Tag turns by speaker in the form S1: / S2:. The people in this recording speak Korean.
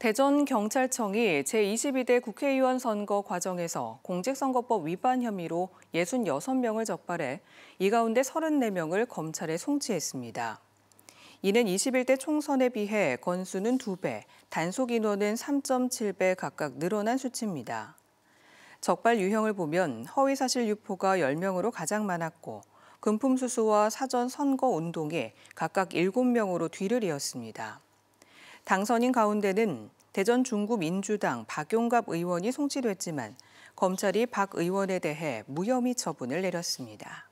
S1: 대전경찰청이 제22대 국회의원 선거 과정에서 공직선거법 위반 혐의로 66명을 적발해 이 가운데 34명을 검찰에 송치했습니다. 이는 21대 총선에 비해 건수는 2배, 단속 인원은 3.7배 각각 늘어난 수치입니다. 적발 유형을 보면 허위사실 유포가 10명으로 가장 많았고 금품수수와 사전 선거 운동이 각각 7명으로 뒤를 이었습니다. 당선인 가운데는 대전 중구 민주당 박용갑 의원이 송치됐지만 검찰이 박 의원에 대해 무혐의 처분을 내렸습니다.